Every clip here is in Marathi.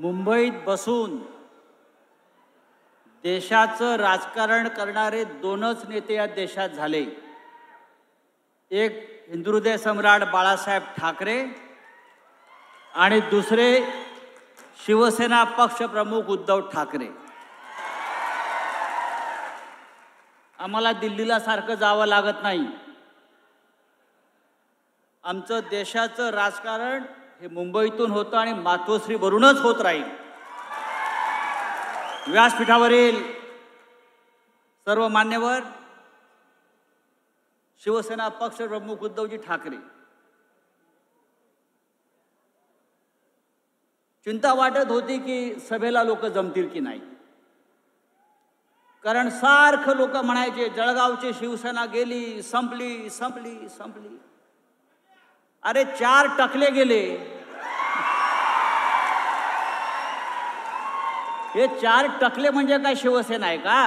मुंबईत बसून देशाचं राजकारण करणारे दोनच नेते या देशात झाले एक हृदय सम्राट बाळासाहेब ठाकरे आणि दुसरे शिवसेना पक्षप्रमुख उद्धव ठाकरे आम्हाला दिल्लीला सारखं जावं लागत नाही आमचं देशाचं राजकारण हे मुंबईतून होतं आणि मातोश्रीवरूनच होत राहील व्यासपीठावरील सर्व मान्यवर शिवसेना पक्ष प्रमुख उद्धवजी ठाकरे चिंता वाटत होती की सभेला लोक जमतील की नाही कारण सारखं लोक म्हणायचे जळगावची शिवसेना गेली संपली संपली संपली अरे चार टकले गेले हे चार टकले म्हणजे काय शिवसेना आहे का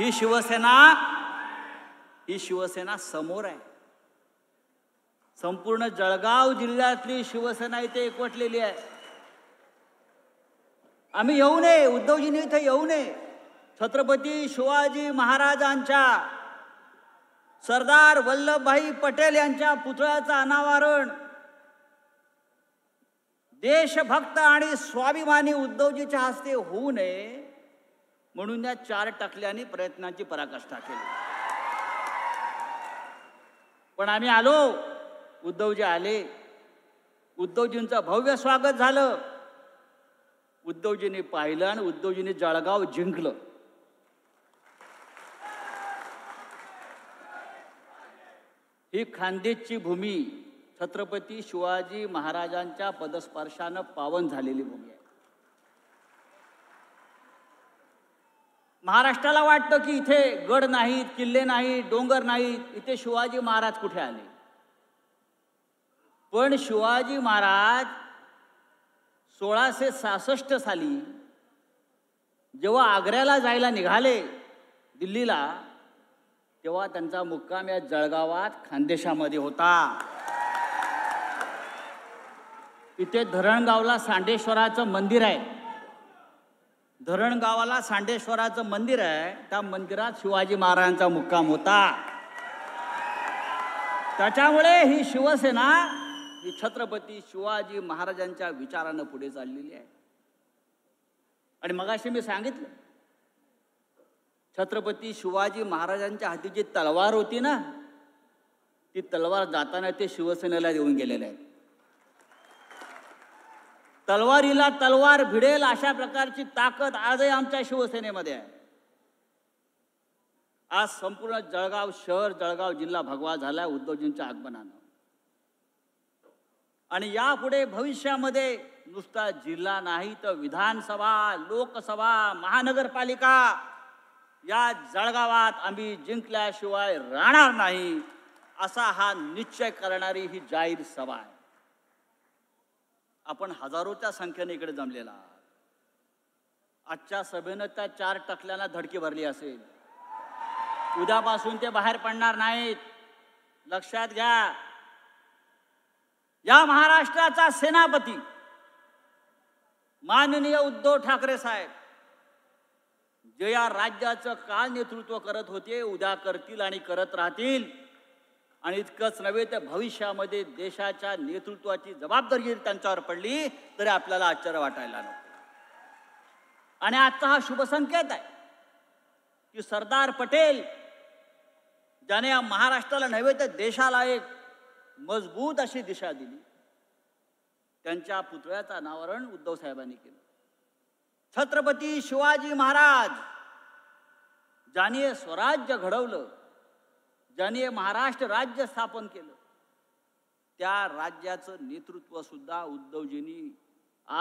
ही शिवसेना ही शिवसेना समोर आहे संपूर्ण जळगाव जिल्ह्यातली शिवसेना इथे एकवटलेली आहे आम्ही येऊ नये उद्धवजींनी इथे येऊ नये छत्रपती शिवाजी महाराजांच्या सरदार वल्लभभाई पटेल यांच्या पुतळ्याचं अनावरण देशभक्त आणि स्वाभिमानी उद्धवजीच्या हस्ते होऊ नये म्हणून या चार टकल्यांनी प्रयत्नांची पराकाष्ठा केली पण आम्ही आलो उद्धवजी आले उद्धवजींचं भव्य स्वागत झालं उद्धवजींनी पाहिलं आणि उद्धवजींनी जळगाव जिंकलं ही खानदेशची भूमी छत्रपती शिवाजी महाराजांच्या पदस्पर्शानं पावन झालेली भूमी आहे महाराष्ट्राला वाटतं की इथे गड नाहीत किल्ले नाहीत डोंगर नाहीत इथे शिवाजी महाराज कुठे आले पण शिवाजी महाराज सोळाशे सहासष्ट साली जेव्हा आग्र्याला जायला निघाले दिल्लीला तेव्हा त्यांचा मुक्काम या जळगावात खानदेशामध्ये होता इथे धरणगावला सांडेश्वराचं मंदिर आहे धरणगावाला सांडेश्वराचं मंदिर आहे त्या मंदिरात शिवाजी महाराजांचा मुक्काम होता त्याच्यामुळे ही शिवसेना ही छत्रपती शिवाजी महाराजांच्या विचारानं पुढे चाललेली आहे आणि मगाशी मी सांगितलं छत्रपती शिवाजी महाराजांच्या हाती जी तलवार होती ना ती तलवार जाताना ते शिवसेनेला देऊन गेलेले आहेत तलवारीला तलवार भिडेल अशा प्रकारची ताकद आजही आमच्या शिवसेनेमध्ये आहे आज संपूर्ण जळगाव शहर जळगाव जिल्हा भगवा झाला उद्धवजींच्या आगमनानं आणि यापुढे भविष्यामध्ये नुसता जिल्हा नाही तर विधानसभा लोकसभा महानगरपालिका या जळगावात आम्ही जिंकल्याशिवाय राहणार नाही असा हा निश्चय करणारी ही जाहीर सभा आहे आपण हजारोच्या संख्येने इकडे जमलेला आजच्या सभेनं त्या चार टकल्यांना धडकी भरली असेल उद्यापासून ते बाहेर पडणार नाहीत लक्षात घ्या या महाराष्ट्राचा सेनापती माननीय उद्धव ठाकरे साहेब जे या राज्याचं काल नेतृत्व करत होते उद्या करतील आणि करत राहतील आणि इतकंच नव्हे तर भविष्यामध्ये देशाच्या नेतृत्वाची जबाबदारी त्यांच्यावर पडली तरी आपल्याला आश्चर्य वाटायला नको आणि आजचा हा शुभसंकेत आहे की सरदार पटेल ज्याने या महाराष्ट्राला नव्हे तर देशाला एक मजबूत अशी दिशा दिली त्यांच्या पुतळ्याचं अनावरण उद्धव साहेबांनी केलं छत्रपती शिवाजी महाराज ज्याने स्वराज्य घडवलं ज्याने महाराष्ट्र राज्य स्थापन केलं त्या राज्याचं नेतृत्व सुद्धा उद्धवजींनी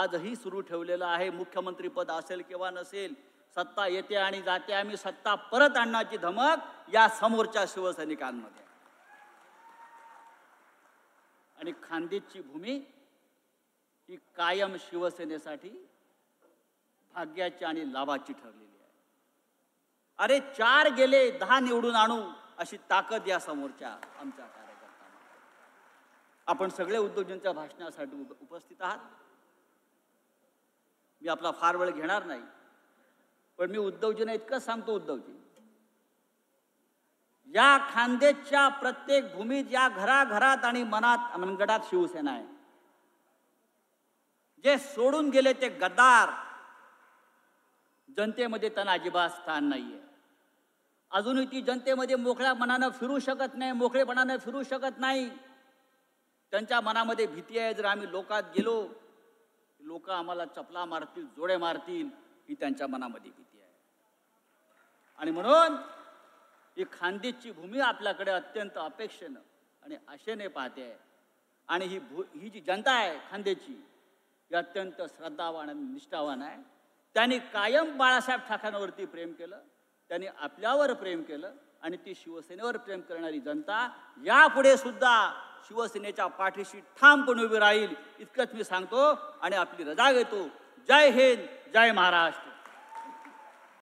आजही सुरू ठेवलेलं आहे मुख्यमंत्री पद असेल किंवा नसेल सत्ता येते आणि जाते आम्ही सत्ता परत आणण्याची धमक या समोरच्या शिवसैनिकांमध्ये आणि खानदेशची भूमी ही कायम शिवसेनेसाठी भाग्याची आणि लाभाची ठरलेली आहे अरे चार गेले दहा निवडून आणू अशी ताकद या समोरच्या आमच्या कार्यकर्त्यांना आपण सगळे उद्योजनच्या भाषणासाठी उपस्थित आहात मी आपला फार वेळ घेणार नाही पण मी उद्धवजींना इतकंच सांगतो उद्धवजी या खांदेच्या प्रत्येक भूमीत या घराघरात आणि मनात मनगडात शिवसेना आहे जे सोडून गेले ते गद्दार जनतेमध्ये त्यांना अजिबात स्थान नाही आहे अजूनही ती जनतेमध्ये मोकळ्या मनानं फिरू शकत नाही मोकळेपणानं फिरू शकत नाही त्यांच्या मनामध्ये भीती आहे जर आम्ही लोकात गेलो लोक आम्हाला चपला मारतील जोडे मारतील ही त्यांच्या मनामध्ये भीती आहे आणि म्हणून ही खानदेशची भूमी आपल्याकडे अत्यंत अपेक्षेनं आणि आशेने पाहते आहे आणि ही भू ही जी जनता आहे खानदेशची ही अत्यंत श्रद्धावान आणि निष्ठावान आहे त्यांनी कायम बाळासाहेब ठाकरेंवरती प्रेम केलं त्यांनी आपल्यावर प्रेम केलं आणि ती शिवसेनेवर प्रेम करणारी जनता यापुढे सुद्धा शिवसेनेच्या पाठीशी ठामपणे उभी राहील इतकंच मी सांगतो आणि आपली रजा घेतो जय हिंद जय महाराष्ट्र